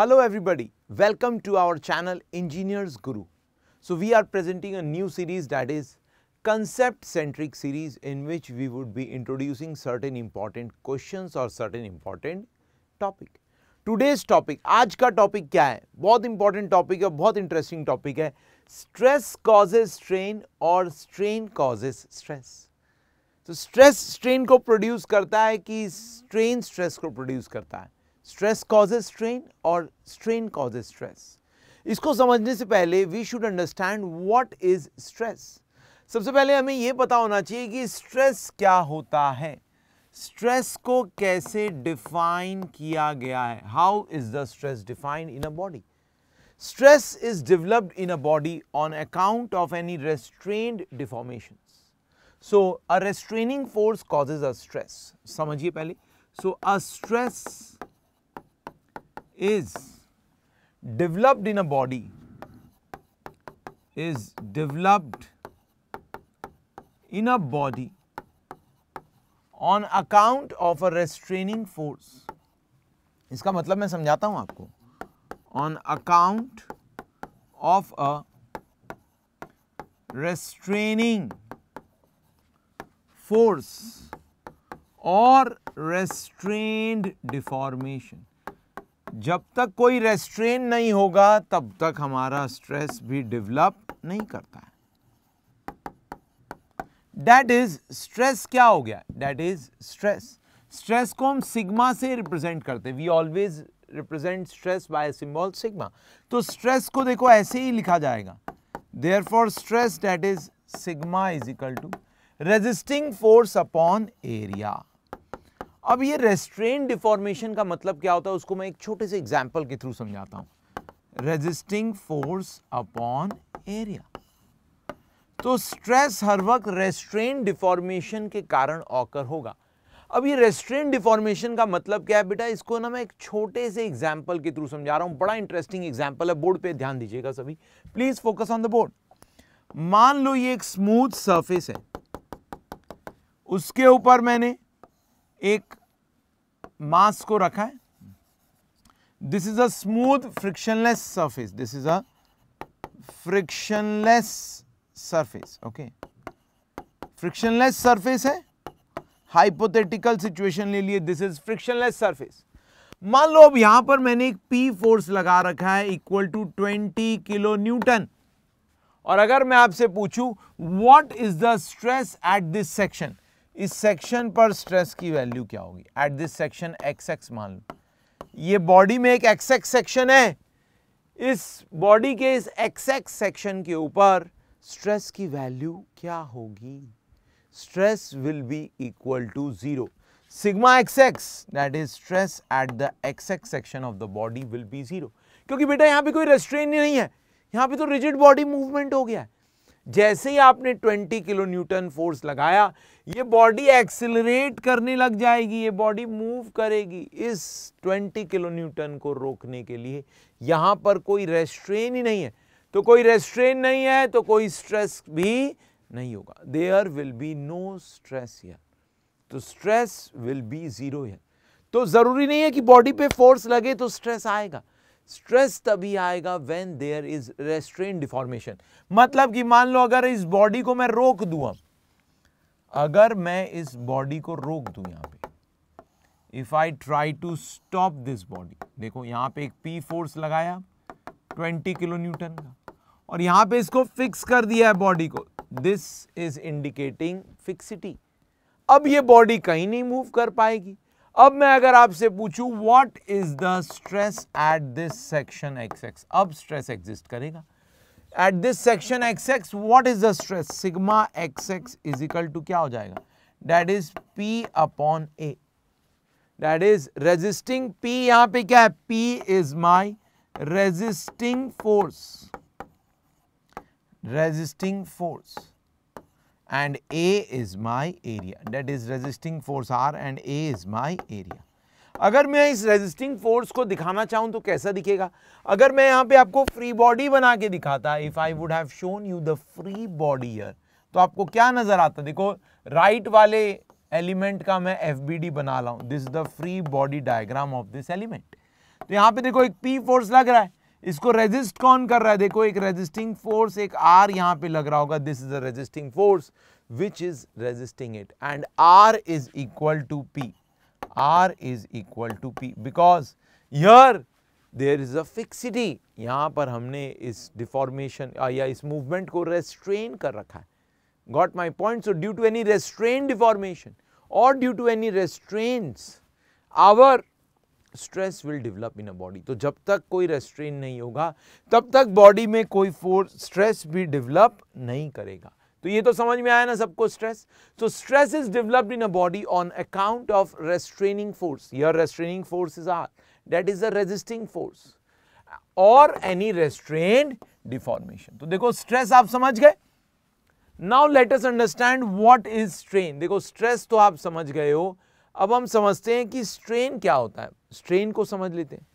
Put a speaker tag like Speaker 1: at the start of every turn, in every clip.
Speaker 1: Hello everybody, welcome to our channel Engineers Guru. So we are presenting a new series that is concept centric series in which we would be introducing certain important questions or certain important topic. Today's topic, aaj ka topic kya hai? बहुत important topic hai, बहुत interesting topic hai. stress causes strain or strain causes stress. so, stress strain ko produce karta hai ki strain stress ko produce karta hai. Stress causes strain और strain causes stress इसको समझने से पहले we should understand what is stress सबसे पहले हमें यह पता होना चाहिए कि स्ट्रेस क्या होता है स्ट्रेस को कैसे डिफाइन किया गया है how is the stress define in a body stress is developed in a body on account of any restrain deformation so a restraining force causes a stress समझिए पहले so a stress is developed in a body is developed in a body on account of a restraining force इसका मतलब मैं समझाता हूं आपको on account of a restraining force or restrained deformation जब तक कोई रेस्ट्रेन नहीं होगा तब तक हमारा स्ट्रेस भी डेवलप नहीं करता है डेट इज स्ट्रेस क्या हो गया डेट इज स्ट्रेस स्ट्रेस को हम सिग्मा से रिप्रेजेंट करते हैं we always represent stress by symbol sigma तो स्ट्रेस को देखो ऐसे ही लिखा जाएगा therefore stress that is sigma is equal to resisting force upon area अब ये रेस्ट्रेन डिफॉर्मेशन का मतलब क्या होता है उसको मैं एक छोटे से एग्जाम्पल के थ्रू समझाता हूँ रेजिस्टिंग फोर्स अपॉन एरिया तो स्ट्रेस हर वक्त रेस्ट्रेन डिफॉर्मेशन के कारण ऑकर होगा अब ये रेस्ट्रेन डिफॉर्मेशन का मतलब क्या है बेटा इसको ना मैं एक छोटे से एग्जाम्पल के थ्रू समझा रहा हूं बड़ा इंटरेस्टिंग एग्जाम्पल है बोर्ड पे ध्यान दीजिएगा सभी please focus on the board मान लो ये एक स्मूथ सरफेस है उसके ऊपर मैंने एक मास को रखा है this is a smooth frictionless surface this is a frictionless surface okay frictionless surface है हाइपोथेटिकल सिचुएशन ले लिए दिस इज फ्रिक्शनलेस सरफेस मान लो अब यहां पर मैंने एक पी फोर्स लगा रखा है इक्वल टू 20 किलो न्यूटन और अगर मैं आपसे पूछूं what is the stress at this section इस सेक्शन पर स्ट्रेस की वैल्यू क्या होगी at this section x X मान लो ये बॉडी में एक एक्स एक्स सेक्शन है इस बॉडी के इस एक्स एक्स सेक्शन के ऊपर स्ट्रेस की वैल्यू क्या होगी stress will be equal to zero sigma x x that is stress at the x x section of the body will be zero क्योंकि बेटा यहां पे कोई रेस्ट्रेन नहीं है यहां पे तो रिजिड बॉडी मूवमेंट हो गया है जैसे ही आपने 20 किलो न्यूटन फोर्स लगाया ये बॉडी एक्सिलरेट करने लग जाएगी ये बॉडी मूव करेगी इस 20 किलो न्यूटन को रोकने के लिए यहां पर कोई रेस्ट्रेन ही नहीं है तो कोई रेस्ट्रेन नहीं है तो कोई स्ट्रेस भी नहीं होगा there will be no stress here तो स्ट्रेस विल बी ज़ीरो तो ज़रूरी नहीं है कि बॉडी पे फोर्स लगे तो स्ट्रेस आएगा स्ट्रेस तभी आएगा when there is restrain deformation मतलब कि मान लो अगर इस बॉडी को मैं रोक दू अगर मैं इस बॉडी को रोक दू यहां पे if I try to stop this body देखो यहां पे एक पी फोर्स लगाया 20 किलो न्यूटन का और यहां पे इसको फिक्स कर दिया है बॉडी को दिस इज इंडिकेटिंग फिक्सिटी अब ये बॉडी कहीं नहीं मूव कर पाएगी अब मैं अगर आपसे पूछूं what is the stress at this section x x अब स्ट्रेस एग्जिस्ट करेगा at this section x x what is the stress sigma x x is equal to क्या हो जाएगा that is P upon A that is resisting P यहां पे क्या है P is my resisting force resisting force and A is my area that is resisting force R and A is my area. अगर मैं इस resisting force को दिखाना चाहूँ तो कैसा दिखेगा अगर मैं यहाँ पे आपको फ्री बॉडी बना के दिखाता I would have shown you the free free body तो आपको क्या नजर आता देखो राइट वाले एलिमेंट का मैं एफ बना रहा हूँ this the free body diagram of this element तो यहाँ पे देखो एक पी फोर्स लग रहा है इसको रेजिस्ट कौन कर रहा है देखो एक रेजिस्टिंग फोर्स एक आर यहां पे लग रहा होगा this is a resisting force which is resisting it and R is equal to P R is equal to P because यर देर इज अ फिक्सिटी यहां पर हमने इस डिफॉर्मेशन uh, या इस मूवमेंट को रेस्ट्रेन कर रखा है got my point so due to any restrain deformation और due to any restrain our stress will develop in a body तो जब तक कोई रेस्ट्रेन नहीं होगा तब तक बॉडी में कोई फोर्स स्ट्रेस भी डेवलप नहीं करेगा तो ये तो समझ में आया ना सबको स्ट्रेस तो stress is developed in a body on account of restraining force your restraining is R that is a resisting force और एनी रेस्ट्रेन डिफॉर्मेशन तो देखो स्ट्रेस आप समझ गए now let us understand what is strain देखो stress तो आप समझ गए हो अब हम समझते हैं कि स्ट्रेन क्या होता है स्ट्रेन को समझ लेते हैं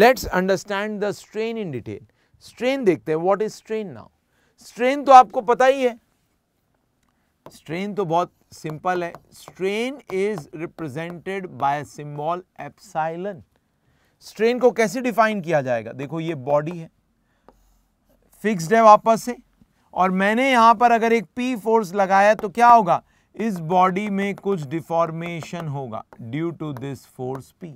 Speaker 1: let's understand the strain in detail strain देखते हैं what is strain now strain तो आपको पता ही है स्ट्रेन तो बहुत सिंपल है strain is represented by symbol epsilon strain को कैसे डिफाइन किया जाएगा देखो ये बॉडी है फिक्स्ड है वापस से और मैंने यहां पर अगर एक पी फोर्स लगाया तो क्या होगा इस बॉडी में कुछ डिफॉर्मेशन होगा due to this force P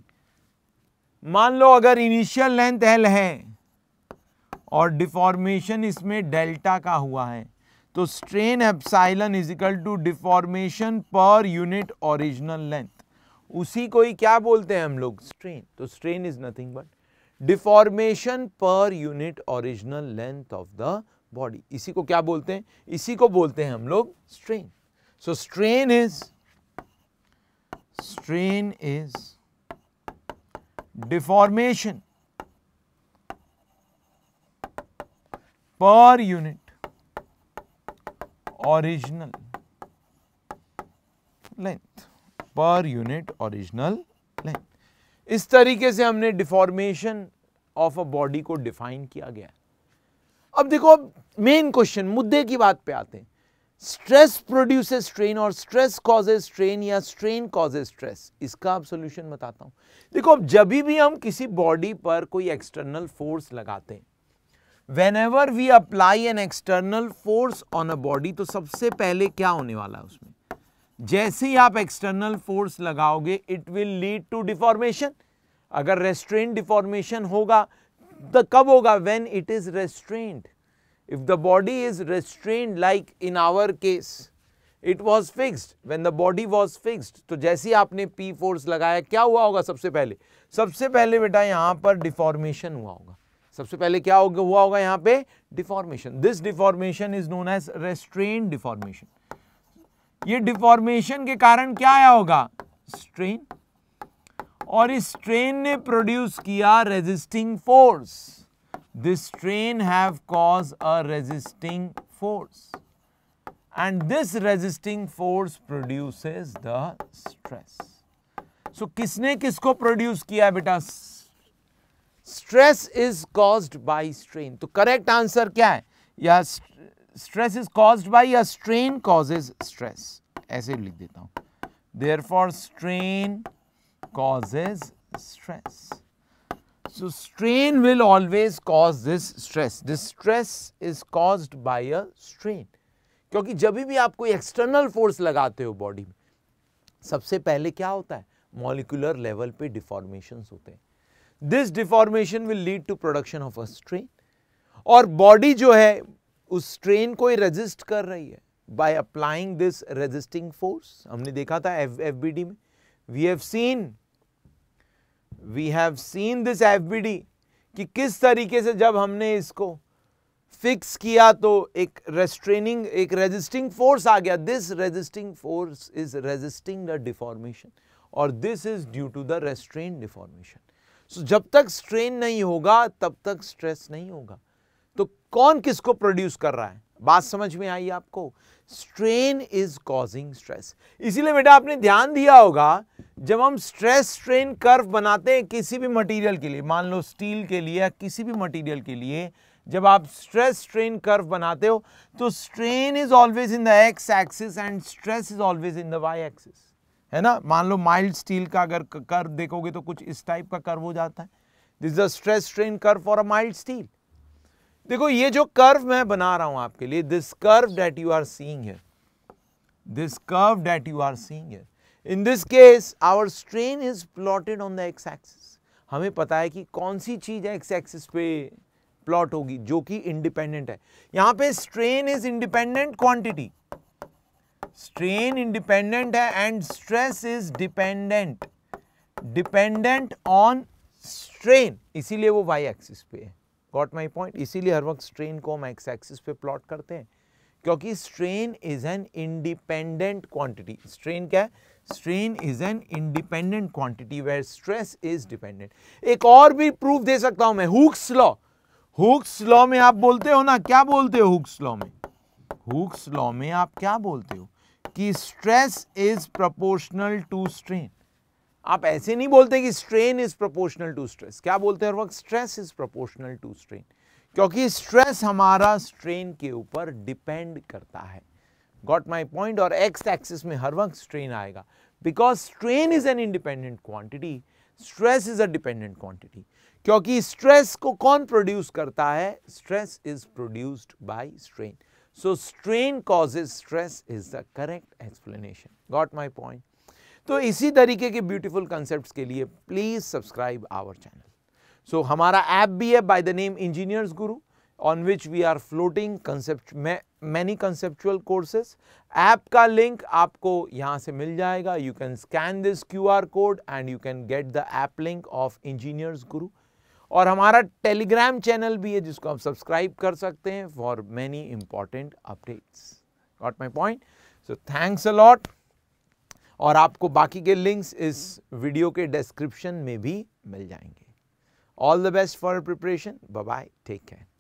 Speaker 1: मान लो अगर इनिशियल लेंथ एल है और डिफॉर्मेशन इसमें डेल्टा का हुआ है तो strain epsilon is equal to deformation per unit original length उसी को ही क्या बोलते हैं हम लोग स्ट्रेन तो strain is nothing but deformation per unit original length of the body इसी को क्या बोलते हैं इसी को बोलते हैं हम लोग strain So, strain is strain is deformation per unit original length per unit original length. इस तरीके से हमने deformation of a body को define किया गया अब देखो अब मेन क्वेश्चन मुद्दे की बात पे आते हैं स्ट्रेस प्रोड्यूस स्ट्रेन और स्ट्रेस कॉजेज स्ट्रेन या स्ट्रेन कॉजेज स्ट्रेस इसका आप सोल्यूशन बताता हूं देखो अब जब भी हम किसी बॉडी पर कोई एक्सटर्नल फोर्स लगाते हैं whenever we apply an external force on a body तो सबसे पहले क्या होने वाला है उसमें जैसे ही आप एक्सटर्नल फोर्स लगाओगे it will lead to deformation अगर रेस्ट्रेन डिफॉर्मेशन होगा तो कब होगा when it is restrained If the body is restrained like in our case, it was fixed when the body was fixed तो जैसे ही आपने पी फोर्स लगाया क्या हुआ होगा सबसे पहले सबसे पहले बेटा यहाँ पर डिफॉर्मेशन हुआ होगा सबसे पहले क्या होगा हुआ होगा यहाँ पे deformation this deformation is known as restrain deformation ये डिफॉर्मेशन के कारण क्या आया होगा स्ट्रेन और इस स्ट्रेन ने प्रोड्यूस किया resisting force this strain have caused a resisting force and this resisting force produces the stress. So, किसने किसको produce Stress is caused by strain. So, correct answer क्या stress is caused by a strain causes stress. ऐसे लिख देता हूँ Therefore, strain causes stress. So, strain will always cause this stress. This stress is caused by a strain. क्योंकि जब भी आप कोई एक्सटर्नल फोर्स लगाते हो बॉडी में सबसे पहले क्या होता है मॉलिकुलर लेवल पे डिफॉर्मेशन होते हैं this deformation will lead to production of a strain और बॉडी जो है उस स्ट्रेन को ही रेजिस्ट कर रही है by applying this resisting force हमने देखा था एफ एफ बी डी में we have seen we have seen this F कि किस तरीके से जब हमने इसको फिक्स किया तो एक रेस्ट्रेनिंग एक रेजिस्टिंग फोर्स आ गया this resisting force is resisting the deformation और this is due to the restrain deformation so जब तक स्ट्रेन नहीं होगा तब तक स्ट्रेस नहीं होगा तो कौन किसको प्रोड्यूस कर रहा है बात समझ में आई आपको स्ट्रेन इज कॉजिंग स्ट्रेस इसीलिए बेटा आपने ध्यान दिया होगा जब हम स्ट्रेस स्ट्रेन कर्व बनाते हैं किसी भी मटेरियल के लिए मान लो स्टील के लिए या किसी भी मटेरियल के लिए जब आप स्ट्रेस स्ट्रेन कर्व बनाते हो तो strain is always in the x axis and stress is always in the y axis है ना मान लो माइल्ड स्टील का अगर कर्व देखोगे तो कुछ इस टाइप का कर्व हो जाता है this the stress strain curve for a mild steel देखो ये जो कर्व मैं बना रहा हूं आपके लिए this curve that you are seeing this curve that you are seeing in this case our strain is plotted on the x axis हमें पता है कि कौन सी चीज़ एक्स एक्सिस पे प्लॉट होगी जो कि इंडिपेंडेंट है यहां पे strain is independent quantity strain independent है and stress is dependent dependent on strain इसीलिए वो वाई एक्सिस पे है गॉट माई पॉइंट इसीलिए हर वक्त स्ट्रेन को हम एक्स एक्सिस पे प्लॉट करते हैं क्योंकि strain is an independent quantity strain क्या है strain is an independent quantity where stress is dependent एक और भी प्रूफ दे सकता हूं मैं हुक्स लॉ हुक्स लॉ में आप बोलते हो ना क्या बोलते हो हुक्स लॉ में हुक्स लॉ में आप क्या बोलते हो कि stress is proportional to strain आप ऐसे नहीं बोलते कि strain is proportional to stress क्या बोलते हैं हर वक्त stress is proportional to strain क्योंकि स्ट्रेस हमारा स्ट्रेन के ऊपर डिपेंड करता है गॉट माई पॉइंट और एक्स एक्सिस में हर वक्त स्ट्रेन आएगा because strain is an independent quantity stress is a dependent quantity क्योंकि स्ट्रेस को कौन प्रोड्यूस करता है stress is produced by strain so strain causes stress is the correct explanation got my point तो इसी तरीके के ब्यूटीफुल कंसेप्ट के लिए please subscribe our channel so हमारा ऐप भी है by the name Engineers Guru on which we are floating concept many conceptual courses app का लिंक आपको यहाँ से मिल जाएगा you can scan this Q R code and you can get the app link of Engineers Guru और हमारा Telegram channel भी है जिसको आप सब्सक्राइब कर सकते हैं for many important updates got my point so thanks a lot और आपको बाकी के लिंक्स इस वीडियो के डिस्क्रिप्शन में भी मिल जाएंगे all the best for preparation bye take care